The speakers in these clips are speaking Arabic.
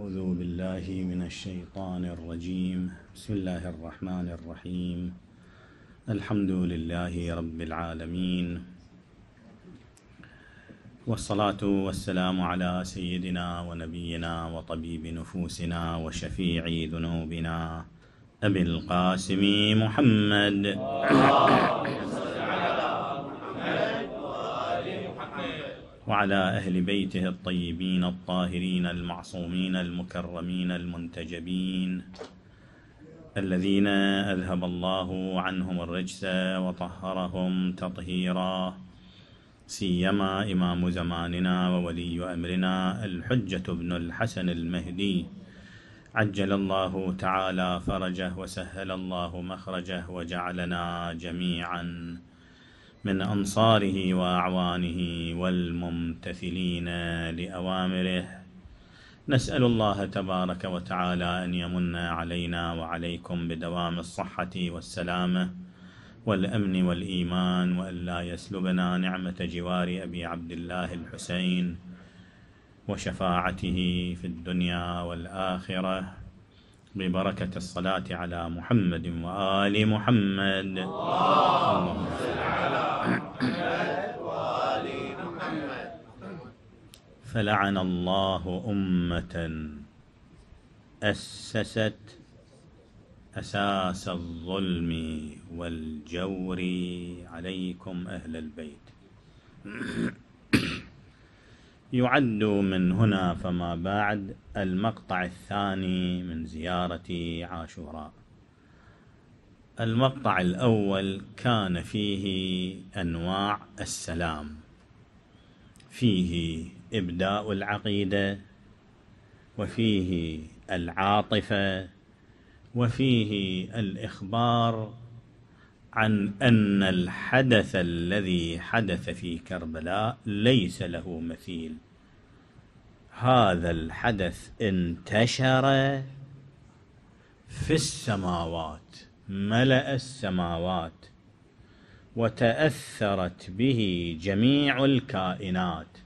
أعوذ بالله من الشيطان الرجيم بسم الله الرحمن الرحيم الحمد لله رب العالمين والصلاة والسلام على سيدنا ونبينا وطبيب نفوسنا وشفيع ذنوبنا أبي القاسم محمد وعلى أهل بيته الطيبين الطاهرين المعصومين المكرمين المنتجبين الذين أذهب الله عنهم الرجس وطهرهم تطهيرا سيما إمام زماننا وولي أمرنا الحجة بن الحسن المهدي عجل الله تعالى فرجه وسهل الله مخرجه وجعلنا جميعاً من أنصاره وأعوانه والممتثلين لأوامره نسأل الله تبارك وتعالى أن يمن علينا وعليكم بدوام الصحة والسلامة والأمن والإيمان وألا يسلبنا نعمة جوار أبي عبد الله الحسين وشفاعته في الدنيا والآخرة ببركة الصلاة على محمد وآل محمد اللهم صل على محمد وآل محمد فلعن الله أمة أسست أساس الظلم والجور عليكم أهل البيت يعد من هنا فما بعد المقطع الثاني من زيارة عاشوراء المقطع الأول كان فيه أنواع السلام فيه إبداء العقيدة وفيه العاطفة وفيه الإخبار عن أن الحدث الذي حدث في كربلاء ليس له مثيل هذا الحدث انتشر في السماوات ملأ السماوات وتأثرت به جميع الكائنات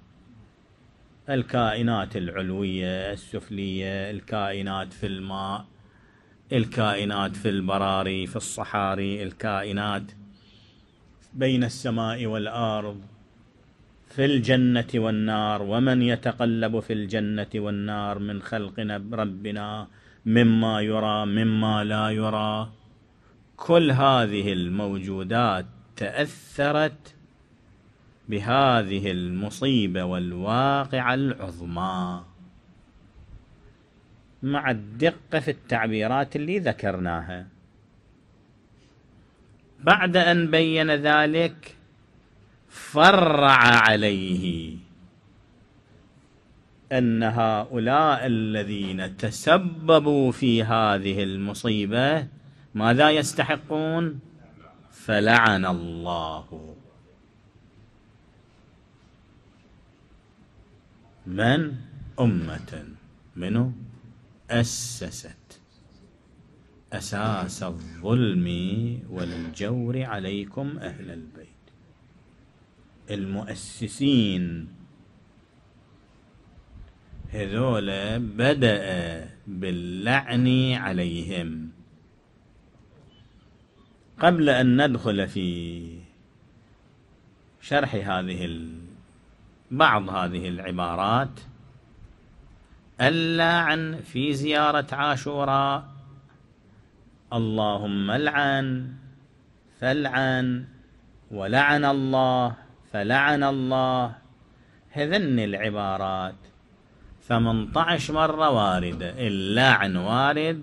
الكائنات العلوية السفلية الكائنات في الماء الكائنات في البراري في الصحاري الكائنات بين السماء والارض في الجنه والنار ومن يتقلب في الجنه والنار من خلقنا ربنا مما يرى مما لا يرى كل هذه الموجودات تاثرت بهذه المصيبه والواقعه العظمى مع الدقة في التعبيرات اللي ذكرناها بعد أن بين ذلك فرع عليه أن هؤلاء الذين تسببوا في هذه المصيبة ماذا يستحقون فلعن الله من أمة منه أسست أساس الظلم والجور عليكم أهل البيت المؤسسين هذول بدأ باللعن عليهم قبل أن ندخل في شرح هذه بعض هذه العبارات اللعن في زيارة عاشوراء اللهم العن فالعن ولعن الله فلعن الله هذن العبارات 18 مرة واردة اللعن وارد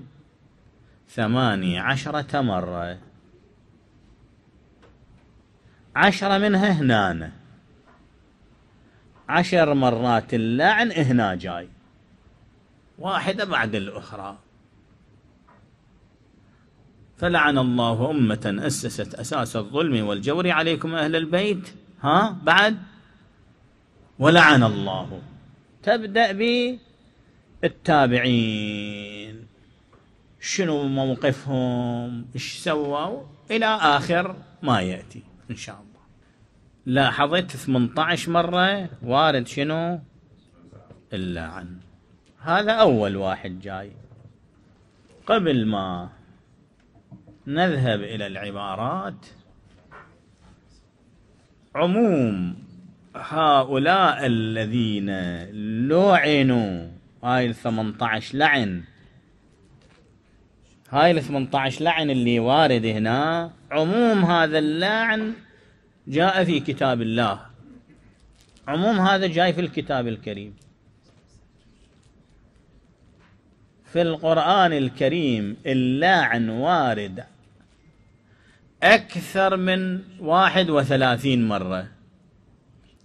ثماني عشرة مرة عشرة منها هنانة عشر مرات اللعن هنا جاي واحدة بعد الأخرى فلعن الله أمة أسست أساس الظلم والجور عليكم أهل البيت ها بعد ولعن الله تبدأ بالتابعين شنو موقفهم ايش سووا إلى آخر ما يأتي إن شاء الله لاحظت 18 مرة وارد شنو اللعن هذا أول واحد جاي قبل ما نذهب إلى العبارات عموم هؤلاء الذين لعنوا هاي ال 18 لعن هاي ال 18 لعن اللي وارد هنا عموم هذا اللعن جاء في كتاب الله عموم هذا جاي في الكتاب الكريم في القرآن الكريم اللعن وارد أكثر من واحد وثلاثين مرة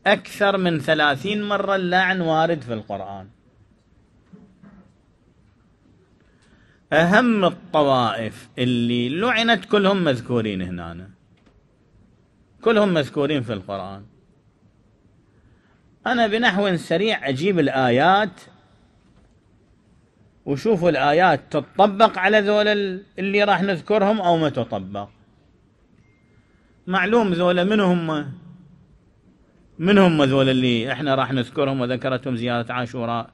أكثر من ثلاثين مرة اللعن وارد في القرآن أهم الطوائف اللي لعنت كلهم مذكورين هنا كلهم مذكورين في القرآن أنا بنحو سريع أجيب الآيات وشوفوا الآيات تطبق على ذول اللي راح نذكرهم أو ما تطبق معلوم ذولا من هم من هم ذولا اللي احنا راح نذكرهم وذكرتهم زيارة عاشوراء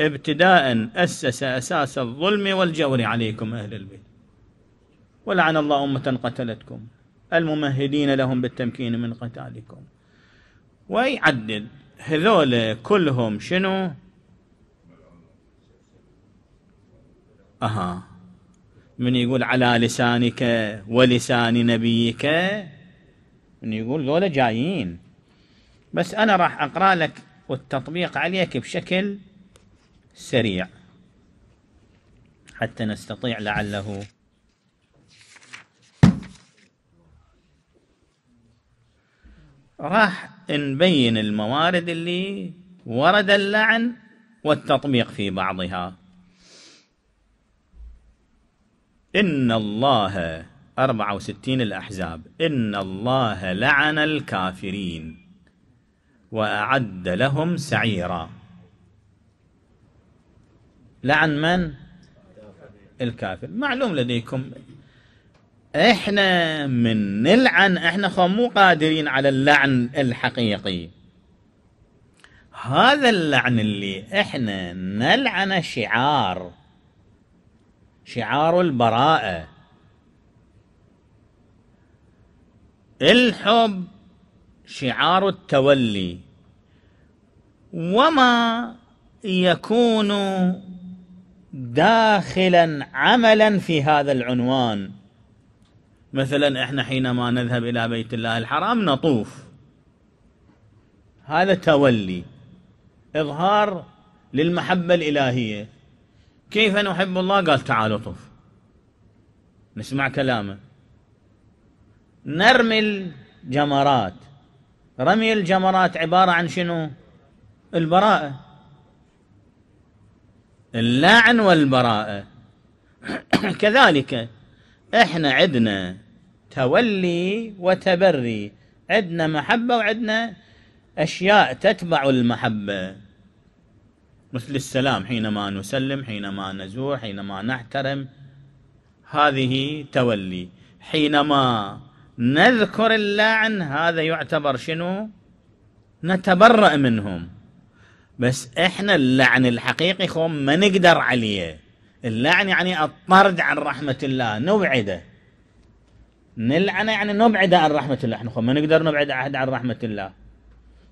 ابتداء أسس أساس الظلم والجور عليكم أهل البيت ولعن الله أمة قتلتكم الممهدين لهم بالتمكين من قتالكم ويعدد هذول كلهم شنو أها من يقول على لسانك ولسان نبيك من يقول ذولا جايين بس أنا راح أقرأ لك والتطبيق عليك بشكل سريع حتى نستطيع لعله راح نبين الموارد اللي ورد اللعن والتطبيق في بعضها إن الله 64 الأحزاب إن الله لعن الكافرين وأعد لهم سعيرا لعن من؟ الكافر معلوم لديكم احنا من نلعن احنا مو قادرين على اللعن الحقيقي هذا اللعن اللي احنا نلعنه شعار شعار البراءة الحب شعار التولي وما يكون داخلا عملا في هذا العنوان مثلا احنا حينما نذهب الى بيت الله الحرام نطوف هذا تولي اظهار للمحبه الالهيه كيف نحب الله قال تعالوا طف نسمع كلامه نرمي الجمرات رمي الجمرات عبارة عن شنو البراءة اللعن والبراءة كذلك احنا عندنا تولي وتبري عندنا محبة وعندنا أشياء تتبع المحبة مثل السلام حينما نسلم حينما نزور حينما نحترم هذه تولي حينما نذكر اللعن هذا يعتبر شنو نتبرأ منهم بس احنا اللعن الحقيقي خوم ما نقدر عليه اللعن يعني الطرد عن رحمة الله نبعده نلعنه يعني نبعده عن رحمة الله احنا خوم ما نقدر نبعد أحد عن رحمة الله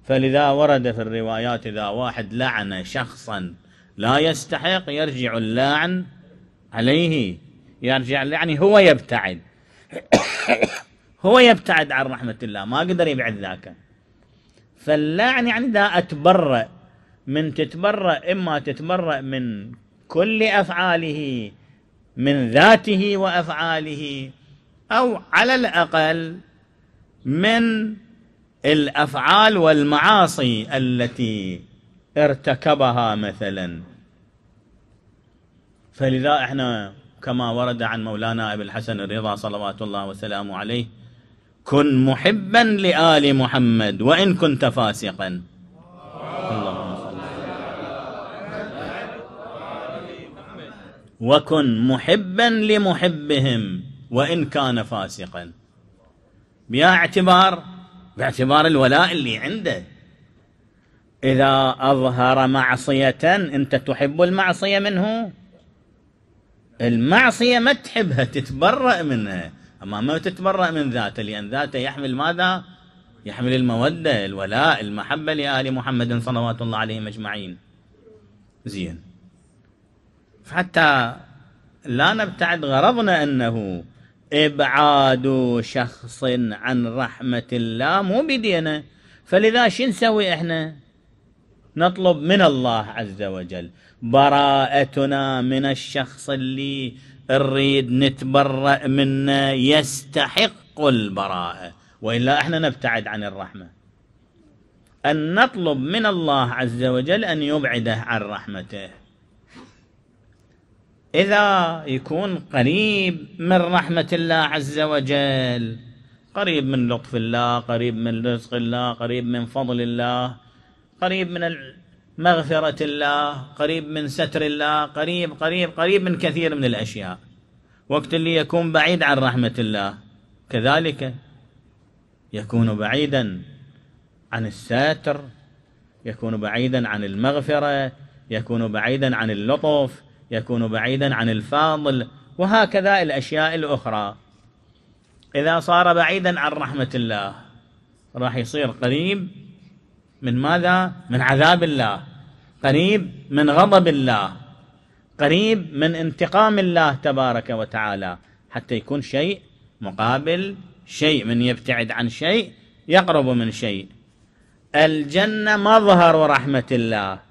فلذا ورد في الروايات إذا واحد لعن شخصا لا يستحق يرجع اللعن عليه يرجع يعني هو يبتعد هو يبتعد عن رحمة الله ما قدر يبعد ذاك فاللعن يعني إذا أتبرأ من تتبرأ إما تتبرأ من كل أفعاله من ذاته وأفعاله أو على الأقل من الافعال والمعاصي التي ارتكبها مثلا فلذا احنا كما ورد عن مولانا ابي الحسن الرضا صلوات الله وسلامه عليه كن محبا لآل محمد وإن كنت فاسقا وكن محبا لمحبهم وإن كان فاسقا باعتبار باعتبار الولاء اللي عنده إذا أظهر معصية أنت تحب المعصية منه المعصية ما تحبها تتبرأ منها أما ما تتبرأ من ذاته لأن ذاته يحمل ماذا؟ يحمل المودة الولاء المحبة لآل محمد صلوات الله عليهم أجمعين زين فحتى لا نبتعد غرضنا أنه ابعاد شخص عن رحمه الله مو بدينا فلذا شو نسوي احنا نطلب من الله عز وجل براءتنا من الشخص اللي نريد نتبرأ منه يستحق البراءة وإلا احنا نبتعد عن الرحمة أن نطلب من الله عز وجل أن يبعده عن رحمته إذا يكون قريب من رحمة الله عز وجل قريب من لطف الله قريب من رزق الله قريب من فضل الله قريب من مغفرة الله قريب من ستر الله قريب قريب قريب من كثير من الأشياء وقت اللي يكون بعيد عن رحمة الله كذلك يكون بعيدا عن الساتر يكون بعيدا عن المغفرة يكون بعيدا عن اللطف يكون بعيدا عن الفاضل وهكذا الأشياء الأخرى إذا صار بعيدا عن رحمة الله راح يصير قريب من ماذا؟ من عذاب الله قريب من غضب الله قريب من انتقام الله تبارك وتعالى حتى يكون شيء مقابل شيء من يبتعد عن شيء يقرب من شيء الجنة مظهر رحمة الله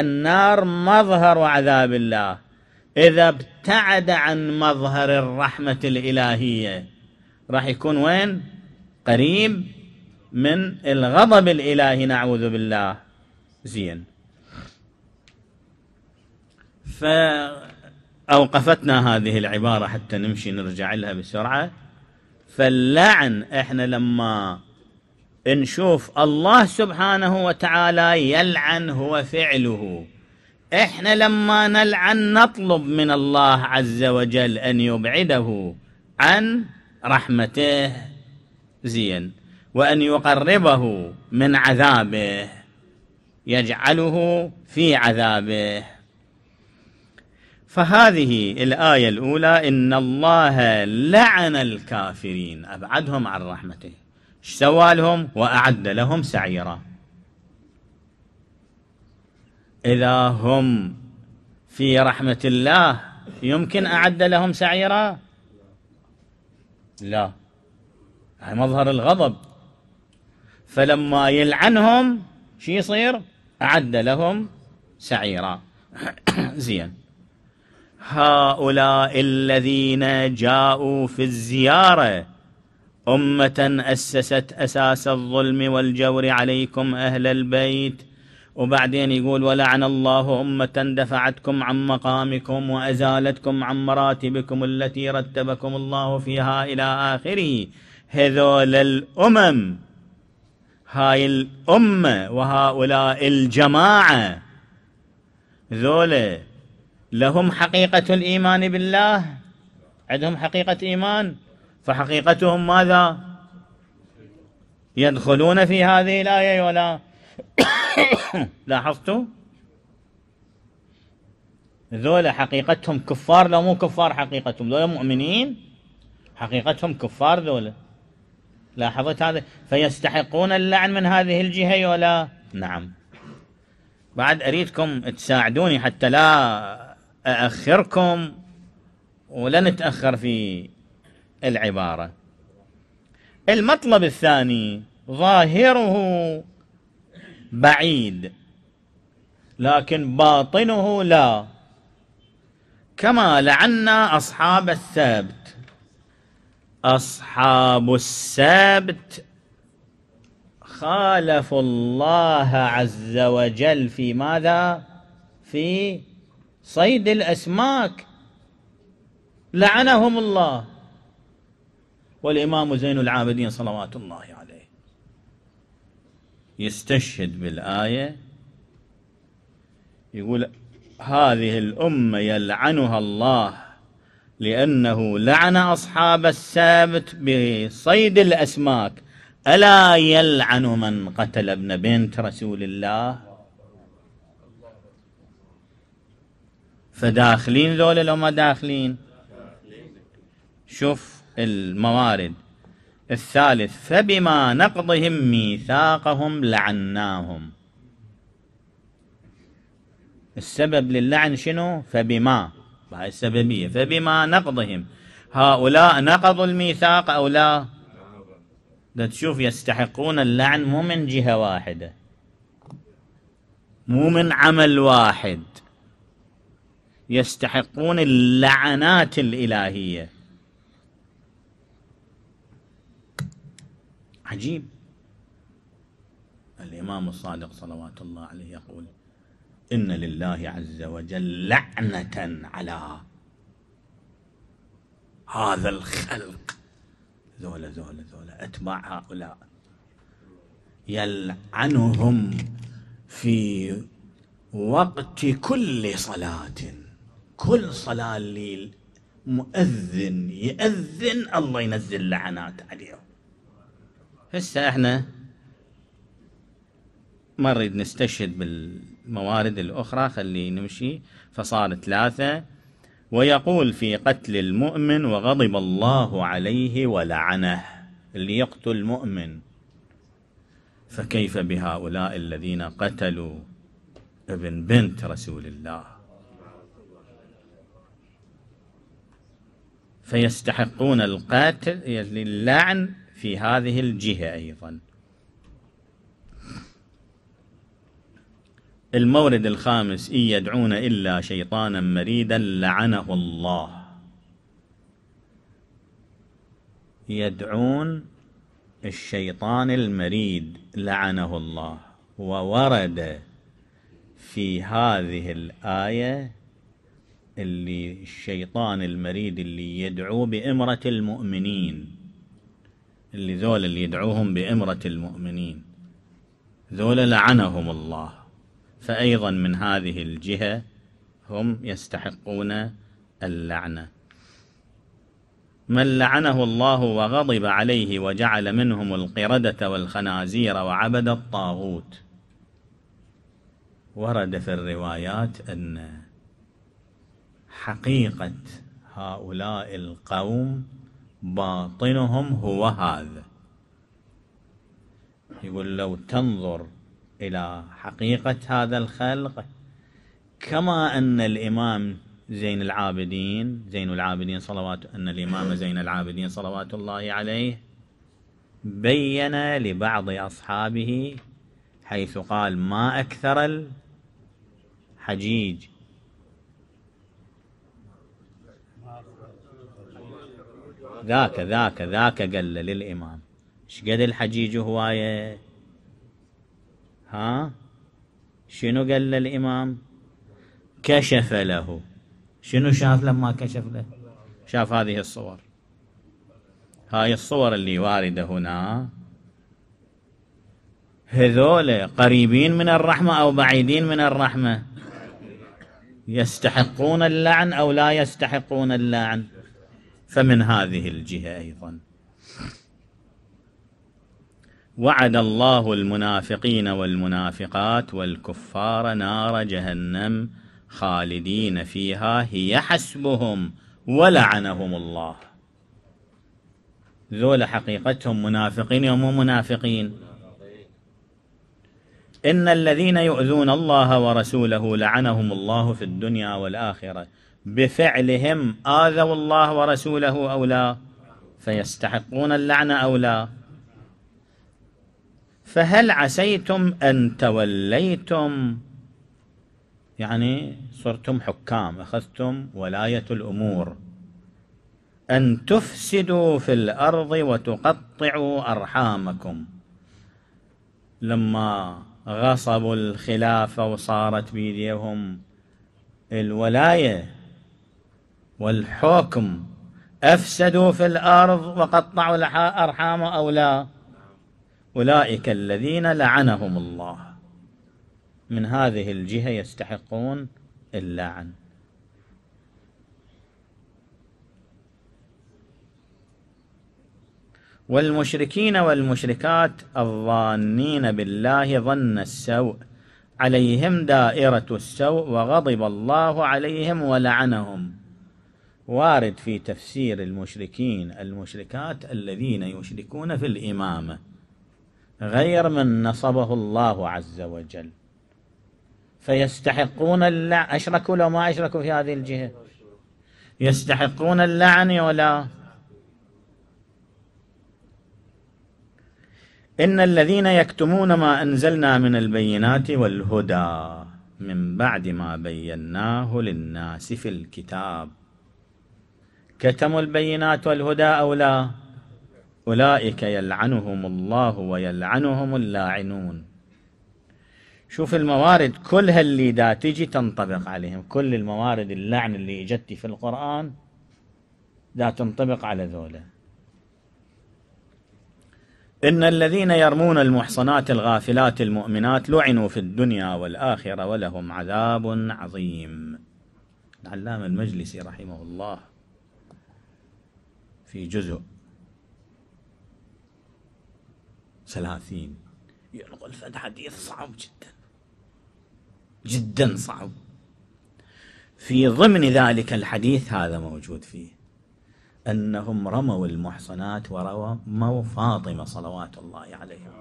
النار مظهر عذاب الله إذا ابتعد عن مظهر الرحمة الإلهية راح يكون وين قريب من الغضب الإلهي نعوذ بالله زين فأوقفتنا هذه العبارة حتى نمشي نرجع لها بسرعة فاللعن احنا لما نشوف الله سبحانه وتعالى يلعن هو فعله احنا لما نلعن نطلب من الله عز وجل ان يبعده عن رحمته زين وان يقربه من عذابه يجعله في عذابه فهذه الايه الاولى ان الله لعن الكافرين ابعدهم عن رحمته سوى لهم وأعد لهم سعيرا إذا هم في رحمة الله يمكن أعد لهم سعيرا لا هذا مظهر الغضب فلما يلعنهم شو يصير أعد لهم سعيرا زين هؤلاء الذين جاءوا في الزياره أمة أسست أساس الظلم والجور عليكم أهل البيت وبعدين يقول ولعن الله أمة دفعتكم عن مقامكم وأزالتكم عن مراتبكم التي رتبكم الله فيها إلى آخره هذول الأمم هاي الأمة وهؤلاء الجماعة ذولة لهم حقيقة الإيمان بالله عندهم حقيقة إيمان فحقيقتهم ماذا يدخلون في هذه الآية ولا لاحظتوا ذولا حقيقتهم كفار لو مو كفار حقيقتهم ذولا مؤمنين حقيقتهم كفار ذولا لاحظت هذا فيستحقون اللعن من هذه الجهة ولا نعم بعد أريدكم تساعدوني حتى لا أأخركم ولن نتأخر في العبارة المطلب الثاني ظاهره بعيد لكن باطنه لا كما لعنا أصحاب السبت أصحاب السبت خالفوا الله عز وجل في ماذا؟ في صيد الأسماك لعنهم الله والإمام زين العابدين صلوات الله عليه يستشهد بالآية يقول هذه الأمة يلعنها الله لأنه لعن أصحاب السابت بصيد الأسماك ألا يلعن من قتل ابن بنت رسول الله فداخلين ذولا لو ما داخلين شوف الموارد الثالث فبما نقضهم ميثاقهم لعناهم السبب للعن شنو فبما هاي السببية فبما نقضهم هؤلاء نقضوا الميثاق أو لا ده تشوف يستحقون اللعن مو من جهة واحدة مو من عمل واحد يستحقون اللعنات الإلهية عجيب الإمام الصادق صلوات الله عليه يقول إن لله عز وجل لعنة على هذا الخلق ذولا ذولا ذولا أتباع هؤلاء يلعنهم في وقت كل صلاة كل صلاة الليل مؤذن يأذن الله ينزل لعنات عليهم هسه احنا ما نريد نستشهد بالموارد الأخرى خلي نمشي فصار ثلاثة ويقول في قتل المؤمن وغضب الله عليه ولعنه اللي يقتل مؤمن فكيف بهؤلاء الذين قتلوا ابن بنت رسول الله فيستحقون القاتل يعني اللعن في هذه الجهة أيضا المورد الخامس إن يدعون إلا شيطانا مريدا لعنه الله يدعون الشيطان المريد لعنه الله وورد في هذه الآية اللي الشيطان المريد اللي يدعو بإمرة المؤمنين اللي ذول اللي يدعوهم بإمرة المؤمنين ذول لعنهم الله فأيضا من هذه الجهة هم يستحقون اللعنة من لعنه الله وغضب عليه وجعل منهم القردة والخنازير وعبد الطاغوت ورد في الروايات أن حقيقة هؤلاء القوم باطنهم هو هذا يقول لو تنظر إلى حقيقة هذا الخلق كما أن الإمام زين العابدين زين العابدين صلوات أن الإمام زين العابدين صلوات الله عليه بين لبعض أصحابه حيث قال ما أكثر الحجيج ذاك ذاك ذاك قال للإمام ايش قد الحجيج هواية ها شنو قال للإمام كشف له شنو شاف لما كشف له شاف هذه الصور هاي الصور اللي واردة هنا هذول قريبين من الرحمة أو بعيدين من الرحمة يستحقون اللعن أو لا يستحقون اللعن فمن هذه الجهة أيضا وعد الله المنافقين والمنافقات والكفار نار جهنم خالدين فيها هي حسبهم ولعنهم الله ذول حقيقتهم منافقين ومو منافقين إن الذين يؤذون الله ورسوله لعنهم الله في الدنيا والآخرة بفعلهم آذوا الله ورسوله أو لا فيستحقون اللعنة أو لا فهل عسيتم أن توليتم يعني صرتم حكام أخذتم ولاية الأمور أن تفسدوا في الأرض وتقطعوا أرحامكم لما غصبوا الخلافة وصارت بيديهم الولاية والحكم أفسدوا في الأرض وقطعوا أرحام أو لا أولئك الذين لعنهم الله من هذه الجهة يستحقون اللعن والمشركين والمشركات الظانين بالله ظن السوء عليهم دائرة السوء وغضب الله عليهم ولعنهم وارد في تفسير المشركين المشركات الذين يشركون في الإمامة غير من نصبه الله عز وجل فيستحقون اللعن أشركوا لو ما أشركوا في هذه الجهة يستحقون اللعن ولا إن الذين يكتمون ما أنزلنا من البينات والهدى من بعد ما بيناه للناس في الكتاب كتموا البينات والهدى أو لا أولئك يلعنهم الله ويلعنهم اللاعنون شوف الموارد اللي دا تجي تنطبق عليهم كل الموارد اللعن اللي اجت في القرآن دا تنطبق على ذولا إن الذين يرمون المحصنات الغافلات المؤمنات لعنوا في الدنيا والآخرة ولهم عذاب عظيم العلامة المجلسي رحمه الله في جزء ثلاثين ينقل فد حديث صعب جدا جدا صعب في ضمن ذلك الحديث هذا موجود فيه أنهم رموا المحصنات ورموا فاطمة صلوات الله عليها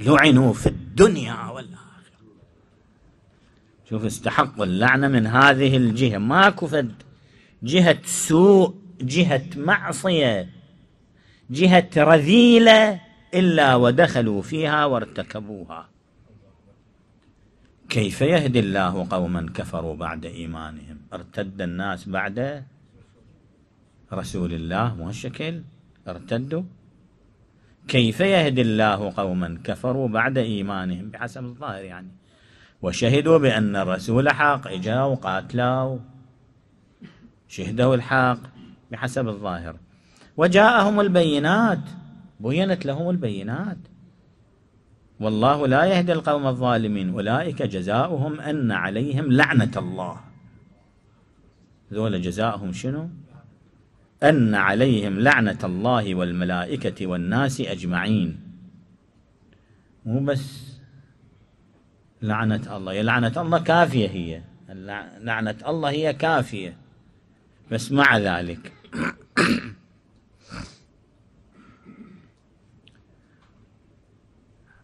لعنوا في الدنيا والآخرة شوف استحقوا اللعنة من هذه الجهة ماكو فد جهة سوء جهة معصية جهة رذيلة إلا ودخلوا فيها وارتكبوها كيف يهدي الله قوما كفروا بعد إيمانهم ارتد الناس بعد رسول الله مو هالشكل ارتدوا كيف يهدي الله قوما كفروا بعد إيمانهم بحسب الظاهر يعني وشهدوا بأن الرسول حق إجا قاتلوا شهده الحق بحسب الظاهر وجاءهم البينات بينت لهم البينات والله لا يهدي القوم الظالمين أولئك جزاؤهم أن عليهم لعنة الله ذول جزاؤهم شنو أن عليهم لعنة الله والملائكة والناس أجمعين مو بس لعنة الله لعنة الله كافية هي لعنة الله هي كافية بس مع ذلك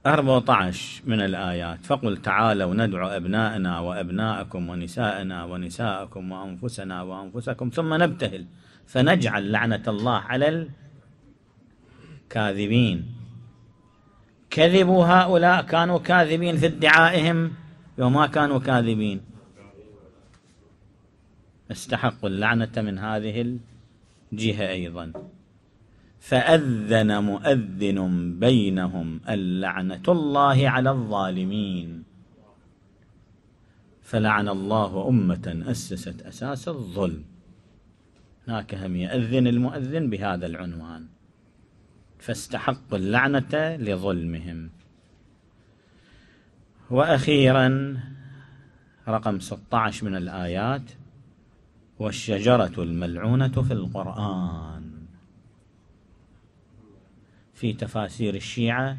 أربعة عشر من الآيات فقل تعالوا ندعو أبناءنا وأبناءكم ونساءنا ونساءكم وأنفسنا وأنفسكم ثم نبتهل فنجعل لعنة الله على الكاذبين كذبوا هؤلاء كانوا كاذبين في ادعائهم وما كانوا كاذبين استحقوا اللعنة من هذه الجهة أيضا فأذن مؤذن بينهم اللعنة الله على الظالمين فلعن الله أمة أسست أساس الظلم هناك هم يأذن المؤذن بهذا العنوان فاستحقوا اللعنة لظلمهم وأخيرا رقم 16 من الآيات والشجرة الملعونة في القرآن في تفاسير الشيعة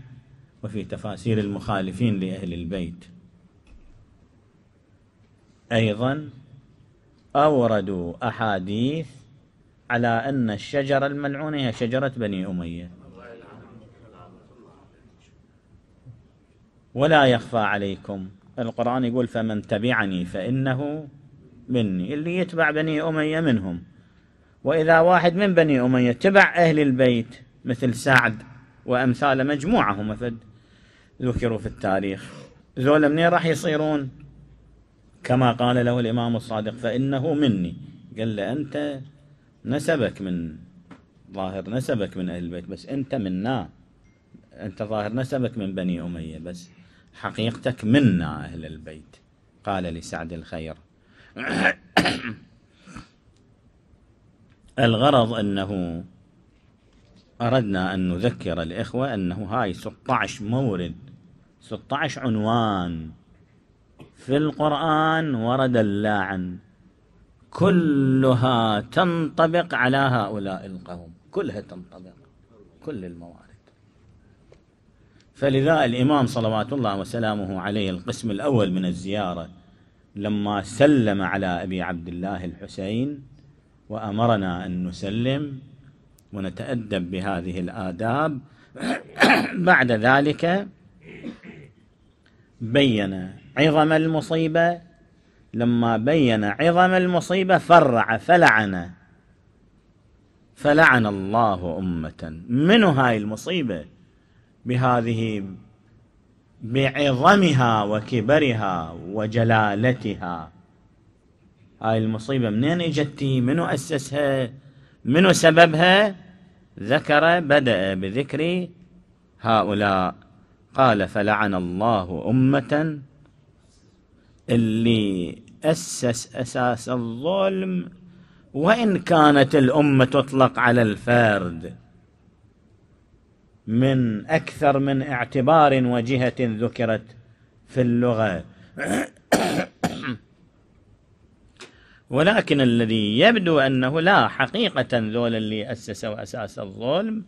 وفي تفاسير المخالفين لأهل البيت أيضا أوردوا أحاديث على أن الشجرة الملعونة هي شجرة بني أمية ولا يخفى عليكم القرآن يقول فمن تبعني فإنه مني اللي يتبع بني أمية منهم وإذا واحد من بني أمية تبع أهل البيت مثل سعد وأمثال مجموعة هم فد ذكروا في التاريخ ذول منين راح يصيرون كما قال له الإمام الصادق فإنه مني قال له أنت نسبك من ظاهر نسبك من أهل البيت بس أنت منا أنت ظاهر نسبك من بني أمية بس حقيقتك منا أهل البيت قال لسعد الخير الغرض أنه أردنا أن نذكر الإخوة أنه هاي 16 مورد 16 عنوان في القرآن ورد اللاعن كلها تنطبق على هؤلاء القوم كلها تنطبق كل الموارد فلذا الإمام صلوات الله وسلامه عليه القسم الأول من الزيارة لما سلم على أبي عبد الله الحسين وأمرنا أن نسلم ونتأدب بهذه الآداب بعد ذلك بين عظم المصيبة لما بين عظم المصيبة فرع فلعن فلعن الله أمة من هاي المصيبة بهذه بعظمها وكبرها وجلالتها هاي المصيبة منين اجتي منو أسسها منو سببها ذكر بدأ بذكر هؤلاء قال فلعن الله أمة اللي أسس أساس الظلم وإن كانت الأمة تطلق على الفرد من أكثر من اعتبار وجهة ذكرت في اللغة ولكن الذي يبدو أنه لا حقيقة ذول اللي أسسوا أساس الظلم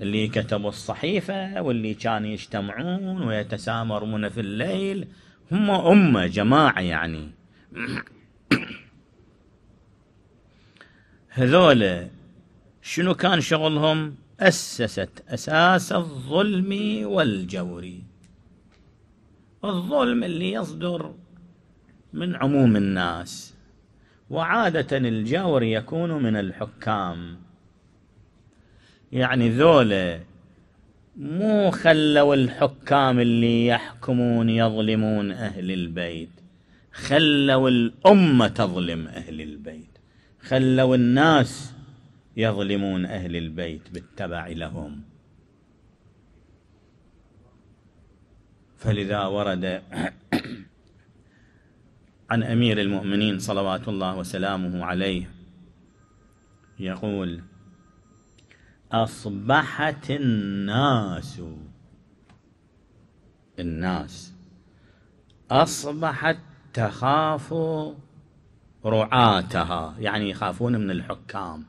اللي كتبوا الصحيفة واللي كانوا يجتمعون ويتسامرون في الليل هم أمة جماعة يعني هذول شنو كان شغلهم أسست أساس الظلم والجور الظلم اللي يصدر من عموم الناس وعادة الجور يكون من الحكام يعني ذولا مو خلوا الحكام اللي يحكمون يظلمون أهل البيت خلوا الأمة تظلم أهل البيت خلوا الناس يظلمون اهل البيت بالتبع لهم فلذا ورد عن امير المؤمنين صلوات الله وسلامه عليه يقول اصبحت الناس الناس اصبحت تخاف رعاتها يعني يخافون من الحكام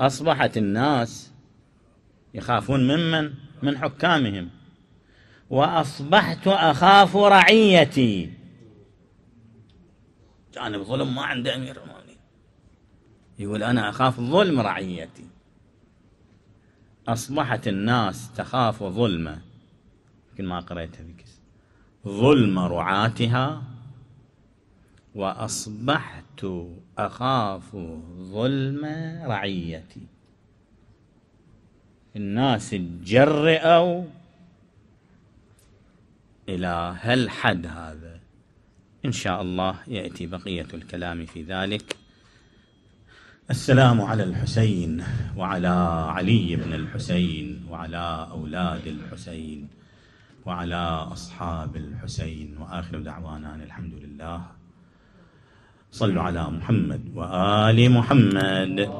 أصبحت الناس يخافون ممن من حكامهم وأصبحت أخاف رعيتي جانب ظلم ما عنده أمير المؤمنين يقول أنا أخاف ظلم رعيتي أصبحت الناس تخاف ظلمه يمكن ما قريتها بكس ظلم رعاتها وأصبحت أخاف ظلم رعيتي الناس تجرئوا إلى هالحد هذا إن شاء الله يأتي بقية الكلام في ذلك السلام على الحسين وعلى علي بن الحسين وعلى أولاد الحسين وعلى أصحاب الحسين وآخر دعوانا الحمد لله صلوا على محمد وآل محمد